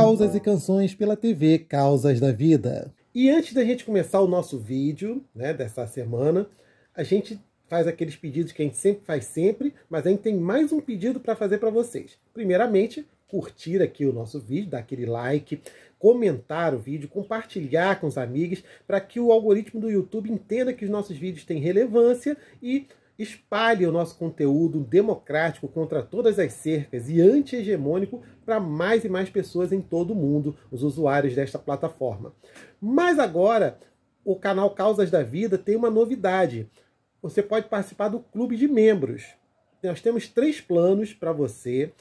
Causas e Canções pela TV Causas da Vida. E antes da gente começar o nosso vídeo né, dessa semana, a gente faz aqueles pedidos que a gente sempre faz sempre, mas a gente tem mais um pedido para fazer para vocês. Primeiramente, curtir aqui o nosso vídeo, dar aquele like, comentar o vídeo, compartilhar com os amigos, para que o algoritmo do YouTube entenda que os nossos vídeos têm relevância e espalhe o nosso conteúdo democrático contra todas as cercas e anti-hegemônico para mais e mais pessoas em todo o mundo, os usuários desta plataforma. Mas agora, o canal Causas da Vida tem uma novidade. Você pode participar do clube de membros. Nós temos três planos para você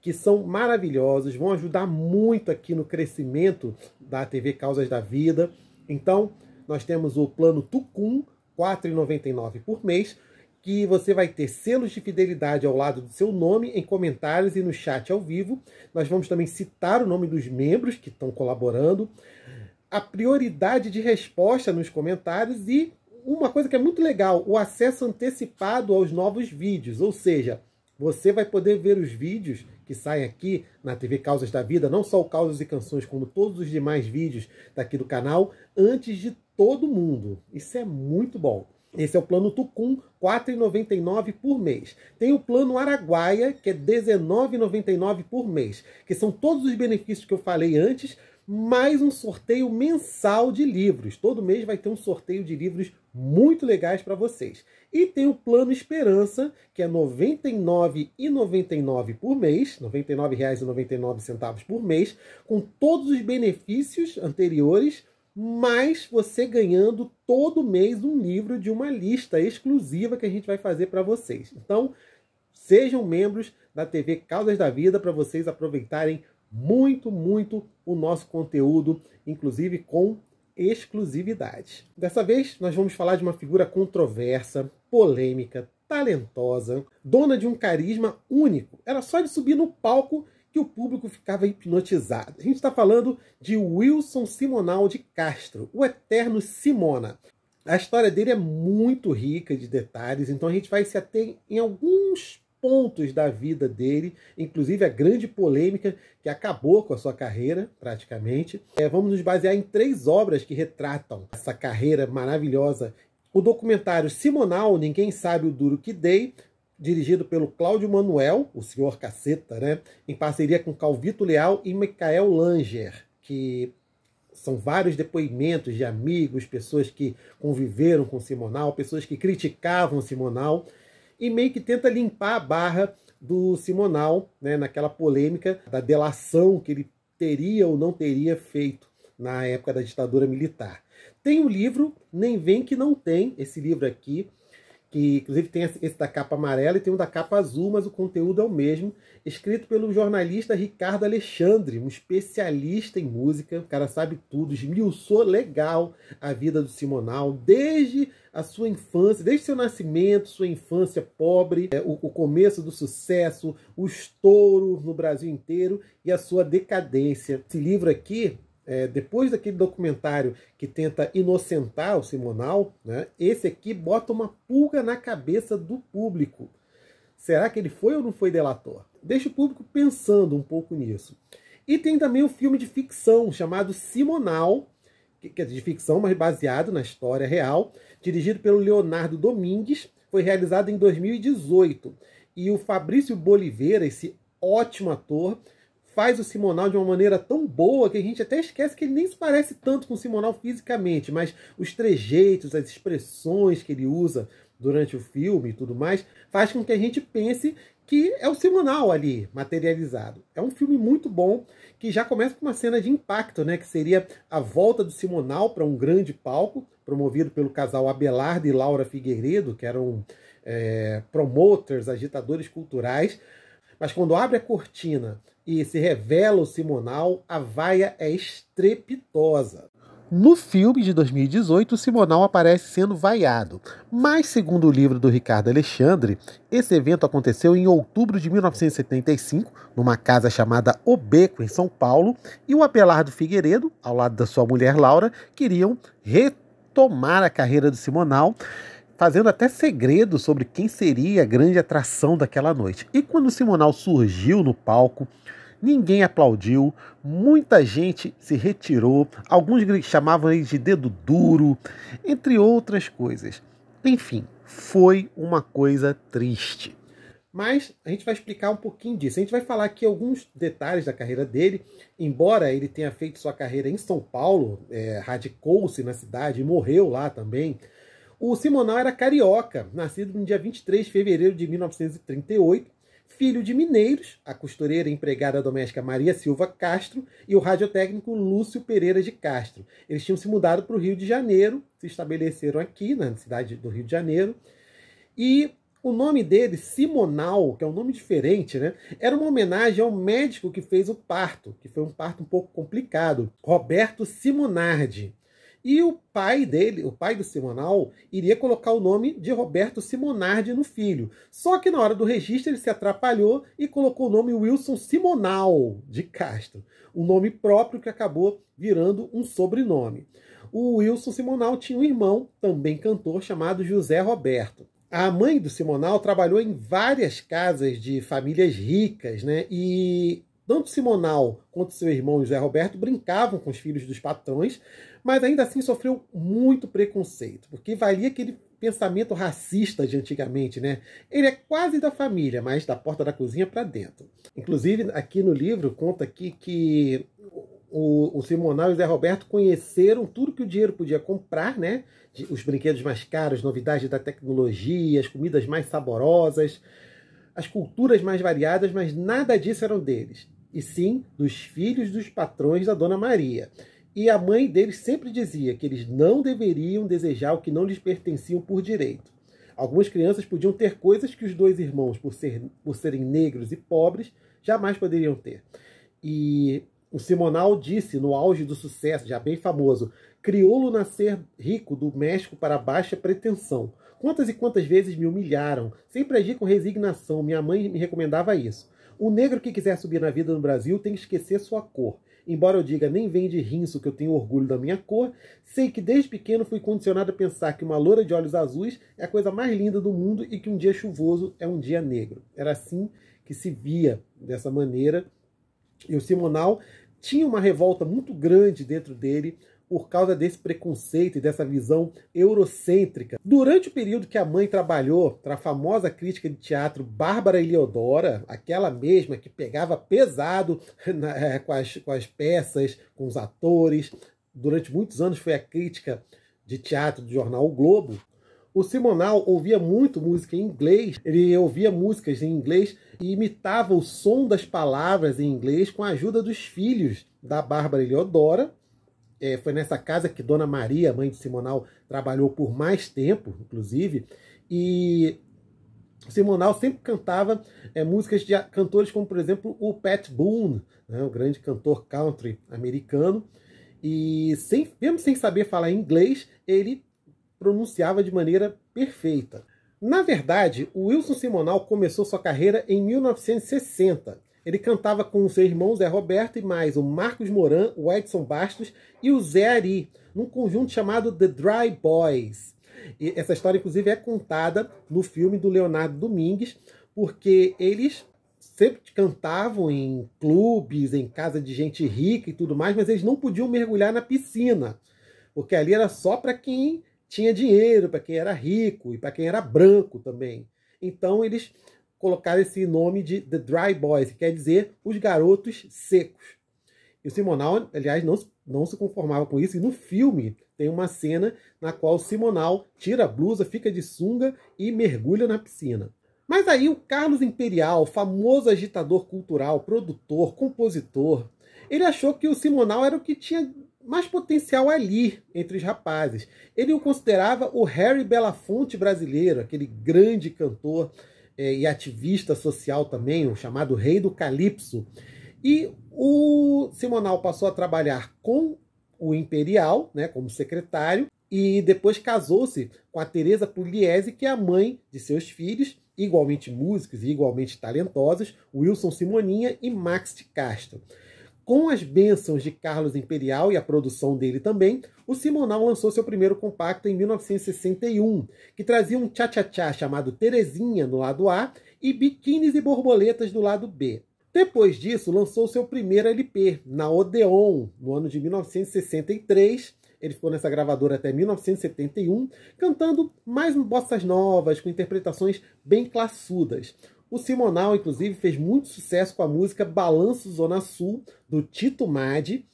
que são maravilhosos, vão ajudar muito aqui no crescimento da TV Causas da Vida. Então, nós temos o plano Tucum, R$ 4,99 por mês que você vai ter selos de fidelidade ao lado do seu nome em comentários e no chat ao vivo. Nós vamos também citar o nome dos membros que estão colaborando, a prioridade de resposta nos comentários e uma coisa que é muito legal, o acesso antecipado aos novos vídeos, ou seja, você vai poder ver os vídeos que saem aqui na TV Causas da Vida, não só o Causas e Canções, como todos os demais vídeos daqui do canal, antes de todo mundo. Isso é muito bom. Esse é o plano Tucum, R$ 4,99 por mês. Tem o plano Araguaia, que é R$ 19,99 por mês, que são todos os benefícios que eu falei antes, mais um sorteio mensal de livros. Todo mês vai ter um sorteio de livros muito legais para vocês. E tem o plano Esperança, que é R$ 99,99 por mês, R$ 99,99 ,99 por mês, com todos os benefícios anteriores mas você ganhando todo mês um livro de uma lista exclusiva que a gente vai fazer para vocês. Então, sejam membros da TV Causas da Vida para vocês aproveitarem muito, muito o nosso conteúdo, inclusive com exclusividade. Dessa vez, nós vamos falar de uma figura controversa, polêmica, talentosa, dona de um carisma único. Era só de subir no palco que o público ficava hipnotizado. A gente está falando de Wilson Simonal de Castro, o eterno Simona. A história dele é muito rica de detalhes, então a gente vai se ater em alguns pontos da vida dele, inclusive a grande polêmica que acabou com a sua carreira, praticamente. É, vamos nos basear em três obras que retratam essa carreira maravilhosa. O documentário Simonal, Ninguém Sabe o Duro Que Dei, dirigido pelo Cláudio Manuel, o senhor Caceta, né? Em parceria com Calvito Leal e Michael Langer, que são vários depoimentos de amigos, pessoas que conviveram com Simonal, pessoas que criticavam Simonal, e meio que tenta limpar a barra do Simonal, né, naquela polêmica da delação que ele teria ou não teria feito na época da ditadura militar. Tem o um livro Nem Vem Que Não Tem, esse livro aqui, que inclusive tem esse da capa amarela e tem um da capa azul, mas o conteúdo é o mesmo, escrito pelo jornalista Ricardo Alexandre, um especialista em música, o cara sabe tudo, esmiuçou legal a vida do Simonal, desde a sua infância, desde seu nascimento, sua infância pobre, é, o, o, começo do sucesso, o estouro no Brasil inteiro e a sua decadência. Esse livro aqui é, depois daquele documentário que tenta inocentar o Simonal, né, esse aqui bota uma pulga na cabeça do público. Será que ele foi ou não foi delator? Deixa o público pensando um pouco nisso. E tem também um filme de ficção chamado Simonal, que é de ficção, mas baseado na história real, dirigido pelo Leonardo Domingues, foi realizado em 2018. E o Fabrício Boliveira, esse ótimo ator, faz o Simonal de uma maneira tão boa que a gente até esquece que ele nem se parece tanto com o Simonal fisicamente, mas os trejeitos, as expressões que ele usa durante o filme e tudo mais, faz com que a gente pense que é o Simonal ali materializado. É um filme muito bom que já começa com uma cena de impacto, né, que seria a volta do Simonal para um grande palco promovido pelo casal Abelardo e Laura Figueiredo, que eram é, promoters, agitadores culturais. Mas quando abre a cortina e se revela o Simonal, a vaia é estrepitosa. No filme de 2018, Simonal aparece sendo vaiado, mas, segundo o livro do Ricardo Alexandre, esse evento aconteceu em outubro de 1975, numa casa chamada Beco, em São Paulo, e o Apelardo Figueiredo, ao lado da sua mulher Laura, queriam retomar a carreira do Simonal fazendo até segredo sobre quem seria a grande atração daquela noite. E quando Simonal surgiu no palco, ninguém aplaudiu, muita gente se retirou, alguns chamavam ele de dedo duro, entre outras coisas. Enfim, foi uma coisa triste. Mas a gente vai explicar um pouquinho disso. A gente vai falar aqui alguns detalhes da carreira dele. Embora ele tenha feito sua carreira em São Paulo, é, radicou-se na cidade e morreu lá também o Simonal era carioca, nascido no dia 23 de fevereiro de 1938, filho de mineiros, a costureira e empregada doméstica Maria Silva Castro e o radiotécnico Lúcio Pereira de Castro. Eles tinham se mudado para o Rio de Janeiro, se estabeleceram aqui, na cidade do Rio de Janeiro, e o nome dele, Simonal, que é um nome diferente, né? Era uma homenagem ao médico que fez o parto, que foi um parto um pouco complicado, Roberto Simonardi. E o pai dele, o pai do Simonal, iria colocar o nome de Roberto Simonardi no filho. Só que na hora do registro ele se atrapalhou e colocou o nome Wilson Simonal de Castro, um nome próprio que acabou virando um sobrenome. O Wilson Simonal tinha um irmão, também cantor, chamado José Roberto. A mãe do Simonal trabalhou em várias casas de famílias ricas, né? E tanto Simonal quanto seu irmão José Roberto brincavam com os filhos dos patrões, mas ainda assim sofreu muito preconceito, porque valia aquele pensamento racista de antigamente, né? Ele é quase da família, mas da porta da cozinha para dentro. Inclusive, aqui no livro conta aqui que o, o Simonal e o Zé Roberto conheceram tudo que o dinheiro podia comprar, né? Os brinquedos mais caros, novidades da tecnologia, as comidas mais saborosas, as culturas mais variadas, mas nada disso eram deles. E sim dos filhos dos patrões da Dona Maria. E a mãe deles sempre dizia que eles não deveriam desejar o que não lhes pertenciam por direito. Algumas crianças podiam ter coisas que os dois irmãos, por, ser, por serem negros e pobres, jamais poderiam ter. E o Simonal disse, no auge do sucesso, já bem famoso, criou-lo nascer rico do México para baixa pretensão. Quantas e quantas vezes me humilharam, sempre agi com resignação, minha mãe me recomendava isso. O negro que quiser subir na vida no Brasil tem que esquecer sua cor. Embora eu diga nem vem de rinço que eu tenho orgulho da minha cor, sei que desde pequeno fui condicionado a pensar que uma loura de olhos azuis é a coisa mais linda do mundo e que um dia chuvoso é um dia negro. Era assim que se via dessa maneira. E o Simonal tinha uma revolta muito grande dentro dele por causa desse preconceito e dessa visão eurocêntrica. Durante o período que a mãe trabalhou para a famosa crítica de teatro Bárbara Eliodora, aquela mesma que pegava pesado na, é, com, as, com as peças, com os atores, durante muitos anos foi a crítica de teatro do jornal o Globo, o Simonal ouvia muito música em inglês, ele ouvia músicas em inglês e imitava o som das palavras em inglês com a ajuda dos filhos da Bárbara Eleodora é, foi nessa casa que Dona Maria, mãe de Simonal, trabalhou por mais tempo, inclusive, e Simonal sempre cantava é, músicas de cantores como, por exemplo, o Pat Boone, né, o grande cantor country americano, e sem, mesmo sem saber falar inglês, ele pronunciava de maneira perfeita. Na verdade, o Wilson Simonal começou sua carreira em 1960 ele cantava com os seus irmãos Zé Roberto e mais o Marcos Moran, o Edson Bastos e o Zé Ari, num conjunto chamado The Dry Boys. E essa história, inclusive, é contada no filme do Leonardo Domingues, porque eles sempre cantavam em clubes, em casa de gente rica e tudo mais, mas eles não podiam mergulhar na piscina, porque ali era só para quem tinha dinheiro, para quem era rico e para quem era branco também. Então eles colocaram esse nome de The Dry Boys, que quer dizer os garotos secos. E o Simonal, aliás, não, não se conformava com isso, e no filme tem uma cena na qual o Simonal tira a blusa, fica de sunga e mergulha na piscina. Mas aí o Carlos Imperial, famoso agitador cultural, produtor, compositor, ele achou que o Simonal era o que tinha mais potencial ali entre os rapazes. Ele o considerava o Harry Belafonte brasileiro, aquele grande cantor é, e ativista social também, o chamado Rei do Calypso. E o Simonal passou a trabalhar com o Imperial, né, como secretário, e depois casou-se com a Teresa Pugliese, que é a mãe de seus filhos, igualmente músicos e igualmente talentosos, Wilson Simoninha e Max de Castro. Com as bênçãos de Carlos Imperial e a produção dele também, o Simonal lançou seu primeiro compacto em 1961, que trazia um tcha tchá tchá chamado Terezinha no lado A e Biquínis e Borboletas no lado B. Depois disso, lançou seu primeiro LP, na Odeon, no ano de 1963. Ele ficou nessa gravadora até 1971, cantando mais bossas novas, com interpretações bem classudas. O Simonal, inclusive, fez muito sucesso com a música Balanço Zona Sul, do Tito Madi.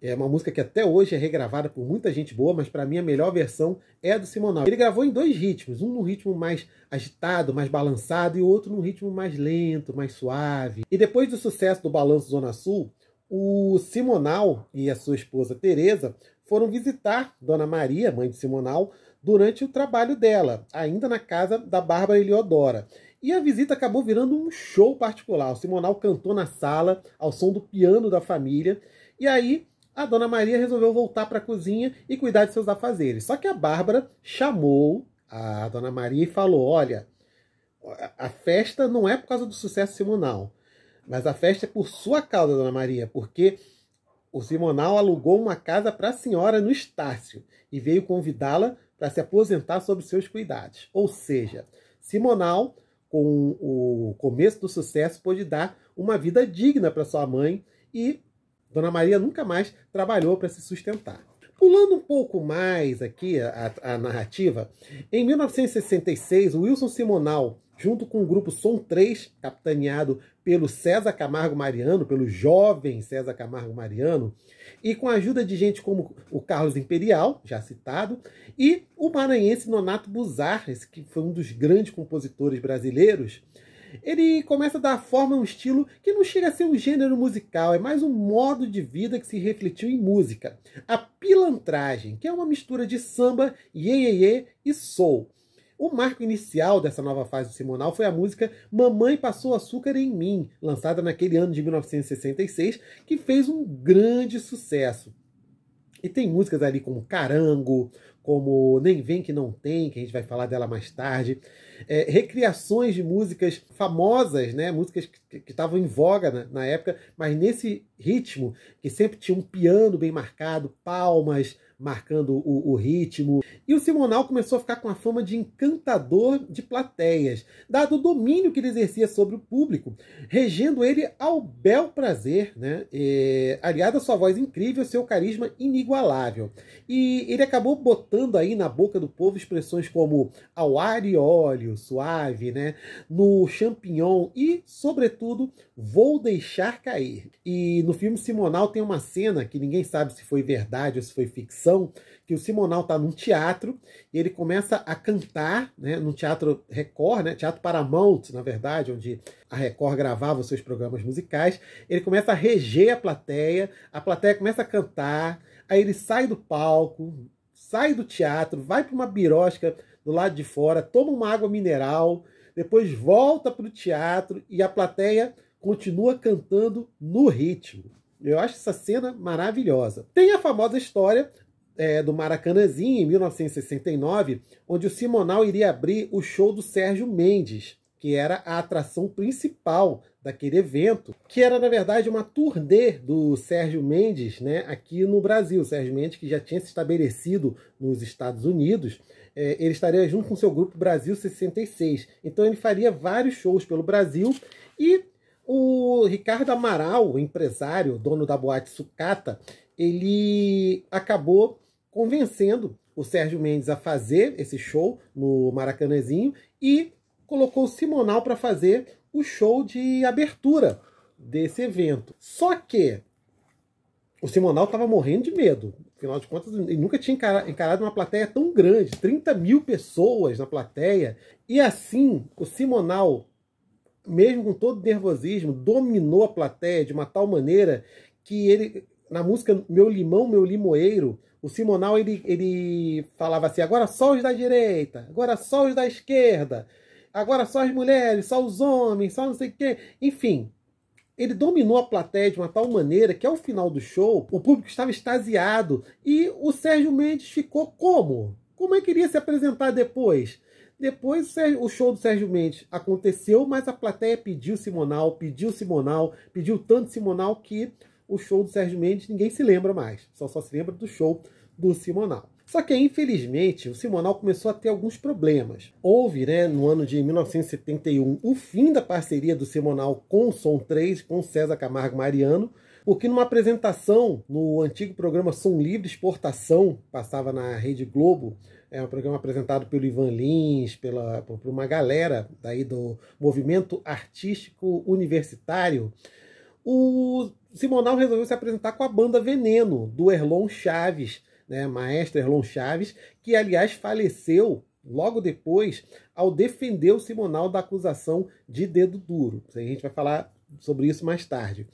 É uma música que até hoje é regravada por muita gente boa, mas para mim a melhor versão é a do Simonal. Ele gravou em dois ritmos, um num ritmo mais agitado, mais balançado, e outro num ritmo mais lento, mais suave. E depois do sucesso do Balanço Zona Sul, o Simonal e a sua esposa Teresa foram visitar Dona Maria, mãe de Simonal, durante o trabalho dela, ainda na casa da Bárbara Eliodora. E a visita acabou virando um show particular. O Simonal cantou na sala, ao som do piano da família. E aí a dona Maria resolveu voltar para a cozinha e cuidar de seus afazeres. Só que a Bárbara chamou a dona Maria e falou: Olha, a festa não é por causa do sucesso Simonal, mas a festa é por sua causa, dona Maria, porque o Simonal alugou uma casa para a senhora no Estácio e veio convidá-la para se aposentar sob seus cuidados. Ou seja, Simonal com o começo do sucesso, pôde dar uma vida digna para sua mãe e Dona Maria nunca mais trabalhou para se sustentar. Pulando um pouco mais aqui a, a narrativa, em 1966, Wilson Simonal, junto com o grupo Som 3, capitaneado pelo César Camargo Mariano, pelo jovem César Camargo Mariano, e com a ajuda de gente como o Carlos Imperial, já citado, e o maranhense Nonato Buzar, esse que foi um dos grandes compositores brasileiros, ele começa a dar forma a um estilo que não chega a ser um gênero musical, é mais um modo de vida que se refletiu em música. A pilantragem, que é uma mistura de samba, iê e soul. O marco inicial dessa nova fase do Simonal foi a música Mamãe Passou Açúcar em Mim, lançada naquele ano de 1966, que fez um grande sucesso. E tem músicas ali como Carango, como Nem Vem Que Não Tem, que a gente vai falar dela mais tarde, é, recriações de músicas famosas, né? músicas que estavam em voga na, na época, mas nesse ritmo, que sempre tinha um piano bem marcado, palmas, marcando o, o ritmo. E o Simonal começou a ficar com a fama de encantador de plateias, dado o domínio que ele exercia sobre o público, regendo ele ao bel prazer, né? E, é, aliado à sua voz incrível, seu carisma inigualável. E ele acabou botando aí na boca do povo expressões como ao ar e óleo, suave, né? No champignon e, sobretudo, Vou Deixar Cair. E no filme Simonal tem uma cena que ninguém sabe se foi verdade ou se foi ficção, que o Simonal está num teatro e ele começa a cantar, né, no teatro Record, né, teatro Paramount, na verdade, onde a Record gravava seus programas musicais. Ele começa a reger a plateia, a plateia começa a cantar, aí ele sai do palco, sai do teatro, vai para uma birosca do lado de fora, toma uma água mineral, depois volta para o teatro e a plateia continua cantando no ritmo. Eu acho essa cena maravilhosa. Tem a famosa história é, do Maracanãzinho, em 1969, onde o Simonal iria abrir o show do Sérgio Mendes, que era a atração principal daquele evento, que era na verdade uma turnê do Sérgio Mendes, né, aqui no Brasil. O Sérgio Mendes que já tinha se estabelecido nos Estados Unidos, é, ele estaria junto com seu grupo Brasil 66. Então ele faria vários shows pelo Brasil e o Ricardo Amaral, empresário, dono da boate Sucata, ele acabou convencendo o Sérgio Mendes a fazer esse show no Maracanãzinho e colocou o Simonal para fazer o show de abertura desse evento. Só que o Simonal estava morrendo de medo. Afinal de contas, ele nunca tinha encarado uma plateia tão grande 30 mil pessoas na plateia. E assim, o Simonal mesmo com todo nervosismo, dominou a plateia de uma tal maneira que ele, na música Meu Limão, Meu Limoeiro, o Simonal ele, ele falava assim: agora só os da direita, agora só os da esquerda, agora só as mulheres, só os homens, só não sei o quê. Enfim, ele dominou a plateia de uma tal maneira que ao final do show o público estava extasiado e o Sérgio Mendes ficou como? Como é que iria se apresentar depois? Depois o show do Sérgio Mendes aconteceu, mas a plateia pediu Simonal, pediu Simonal, pediu tanto Simonal que o show do Sérgio Mendes ninguém se lembra mais. Só só se lembra do show do Simonal. Só que infelizmente o Simonal começou a ter alguns problemas. Houve, né, no ano de 1971, o fim da parceria do Simonal com o Som 3, com César Camargo Mariano, porque numa apresentação no antigo programa Som Livre Exportação, passava na Rede Globo, é um programa apresentado pelo Ivan Lins, pela, por uma galera daí do movimento artístico universitário, o Simonal resolveu se apresentar com a banda Veneno, do Erlon Chaves, né, maestro Erlon Chaves, que aliás faleceu logo depois ao defender o Simonal da acusação de dedo duro. A gente vai falar sobre isso mais tarde.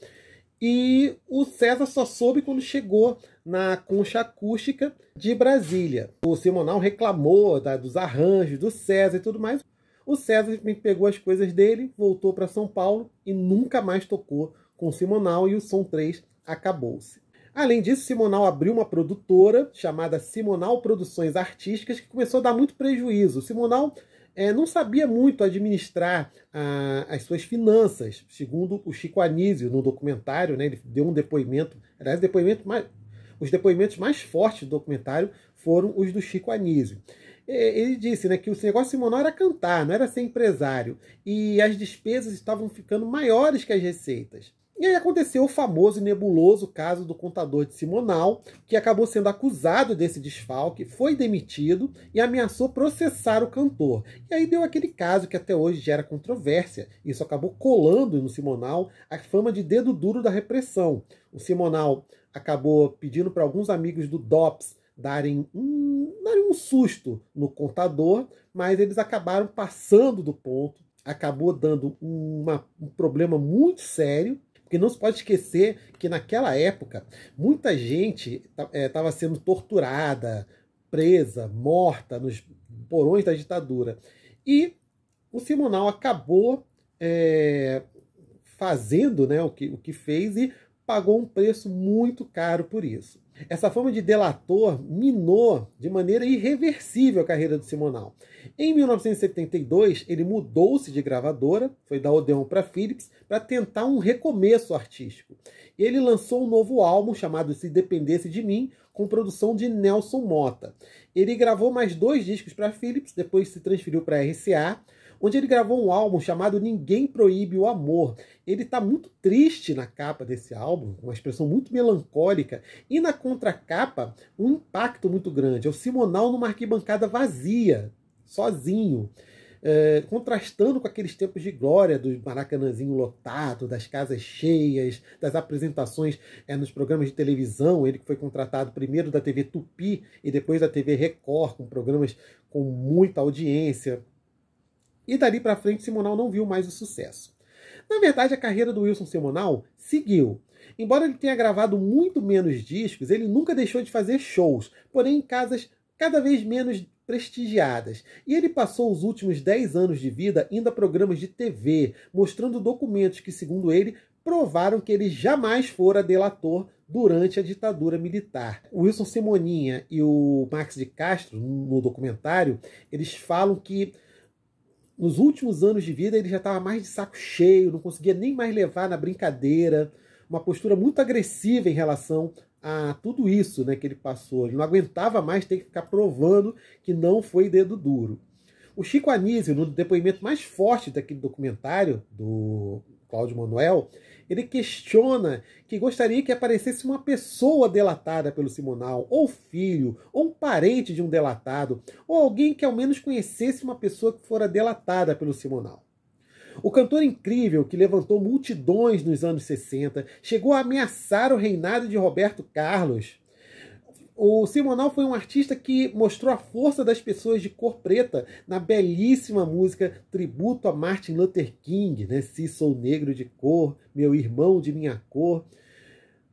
E o César só soube quando chegou na concha acústica de Brasília. O Simonal reclamou tá, dos arranjos do César e tudo mais. O César pegou as coisas dele, voltou para São Paulo e nunca mais tocou com o Simonal e o Som 3 acabou-se. Além disso, Simonal abriu uma produtora chamada Simonal Produções Artísticas que começou a dar muito prejuízo. O Simonal é, não sabia muito administrar a, ah, as suas finanças, segundo o Chico Anísio no documentário, né, ele deu um depoimento, aliás, depoimento mais, os depoimentos mais fortes do documentário foram os do Chico Anísio. Ele disse né, que o negócio semanal era cantar, não era ser empresário, e as despesas estavam ficando maiores que as receitas. E aí aconteceu o famoso e nebuloso caso do contador de Simonal, que acabou sendo acusado desse desfalque, foi demitido e ameaçou processar o cantor. E aí deu aquele caso que até hoje gera controvérsia. Isso acabou colando no Simonal a fama de dedo duro da repressão. O Simonal acabou pedindo para alguns amigos do DOPS darem um, darem um susto no contador, mas eles acabaram passando do ponto. Acabou dando uma, um problema muito sério porque não se pode esquecer que naquela época muita gente estava é, sendo torturada, presa, morta nos porões da ditadura. E o Simonal acabou é, fazendo né, o, que, o que fez e pagou um preço muito caro por isso. Essa fama de delator minou de maneira irreversível a carreira do Simonal. Em 1972, ele mudou-se de gravadora, foi da Odeon para Philips, para tentar um recomeço artístico. Ele lançou um novo álbum chamado Se Dependesse de Mim, com produção de Nelson Mota. Ele gravou mais dois discos para Philips, depois se transferiu para a RCA onde ele gravou um álbum chamado Ninguém Proíbe o Amor. Ele está muito triste na capa desse álbum, uma expressão muito melancólica, e na contracapa, um impacto muito grande. É o Simonal numa arquibancada vazia, sozinho. É, contrastando com aqueles tempos de glória do Maracanãzinho lotado, das casas cheias, das apresentações é, nos programas de televisão. Ele que foi contratado primeiro da TV Tupi e depois da TV Record, com programas com muita audiência. E dali para frente, Simonal não viu mais o sucesso. Na verdade, a carreira do Wilson Simonal seguiu. Embora ele tenha gravado muito menos discos, ele nunca deixou de fazer shows, porém em casas cada vez menos prestigiadas. E ele passou os últimos 10 anos de vida indo a programas de TV, mostrando documentos que, segundo ele, provaram que ele jamais fora delator durante a ditadura militar. O Wilson Simoninha e o Max de Castro, no documentário, eles falam que nos últimos anos de vida ele já estava mais de saco cheio, não conseguia nem mais levar na brincadeira, uma postura muito agressiva em relação a tudo isso né, que ele passou. Ele não aguentava mais ter que ficar provando que não foi dedo duro. O Chico Anísio, no depoimento mais forte daquele documentário do Cláudio Manuel, ele questiona que gostaria que aparecesse uma pessoa delatada pelo Simonal, ou filho, ou um parente de um delatado, ou alguém que ao menos conhecesse uma pessoa que fora delatada pelo Simonal. O cantor incrível que levantou multidões nos anos 60 chegou a ameaçar o reinado de Roberto Carlos o Simonal foi um artista que mostrou a força das pessoas de cor preta na belíssima música Tributo a Martin Luther King, né? Se sou negro de cor, meu irmão de minha cor.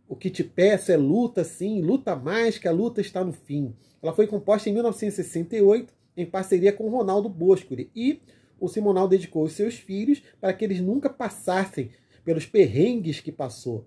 O que te peço é luta, sim, luta mais, que a luta está no fim. Ela foi composta em 1968 em parceria com Ronaldo Bosco e o Simonal dedicou os seus filhos para que eles nunca passassem pelos perrengues que passou.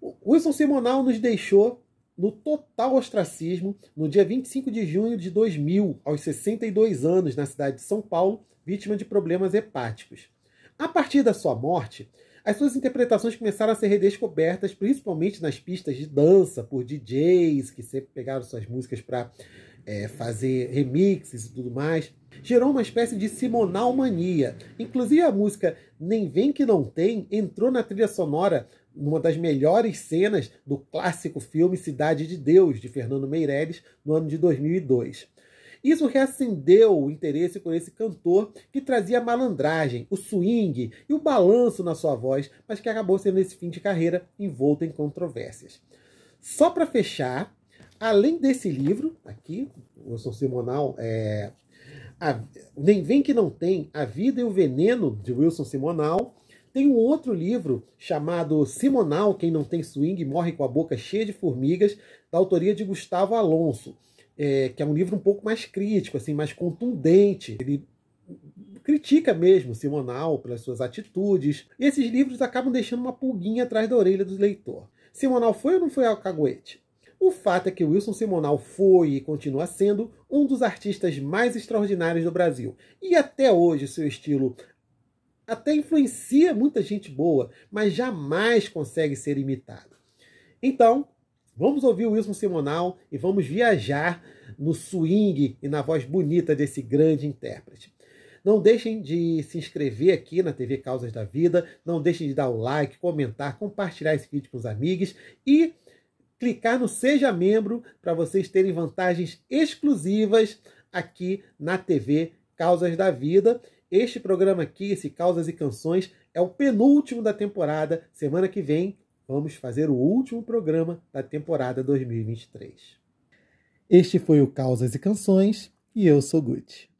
O Wilson Simonal nos deixou no total ostracismo no dia 25 de junho de 2000, aos 62 anos, na cidade de São Paulo, vítima de problemas hepáticos. A partir da sua morte, as suas interpretações começaram a ser redescobertas, principalmente nas pistas de dança, por DJs que sempre pegaram suas músicas para é, fazer remixes e tudo mais. Gerou uma espécie de simonal mania. Inclusive a música Nem Vem Que Não Tem entrou na trilha sonora numa das melhores cenas do clássico filme Cidade de Deus, de Fernando Meirelles, no ano de 2002. Isso reacendeu o interesse por esse cantor que trazia a malandragem, o swing e o balanço na sua voz, mas que acabou sendo esse fim de carreira envolto em controvérsias. Só para fechar, além desse livro, aqui, o Wilson Simonal é. A, Nem Vem Que Não Tem, A Vida e o Veneno, de Wilson Simonal, tem um outro livro chamado Simonal, Quem Não Tem Swing Morre com a Boca Cheia de Formigas, da autoria de Gustavo Alonso, é, que é um livro um pouco mais crítico, assim, mais contundente. Ele critica mesmo Simonal pelas suas atitudes. E esses livros acabam deixando uma pulguinha atrás da orelha do leitor. Simonal foi ou não foi alcaguete? O fato é que Wilson Simonal foi e continua sendo um dos artistas mais extraordinários do Brasil. E até hoje seu estilo até influencia muita gente boa, mas jamais consegue ser imitado. Então, vamos ouvir o Wilson Simonal e vamos viajar no swing e na voz bonita desse grande intérprete. Não deixem de se inscrever aqui na TV Causas da Vida, não deixem de dar o like, comentar, compartilhar esse vídeo com os amigos e clicar no Seja Membro para vocês terem vantagens exclusivas aqui na TV Causas da Vida. Este programa aqui, esse Causas e Canções, é o penúltimo da temporada. Semana que vem vamos fazer o último programa da temporada 2023. Este foi o Causas e Canções e eu sou Gucci.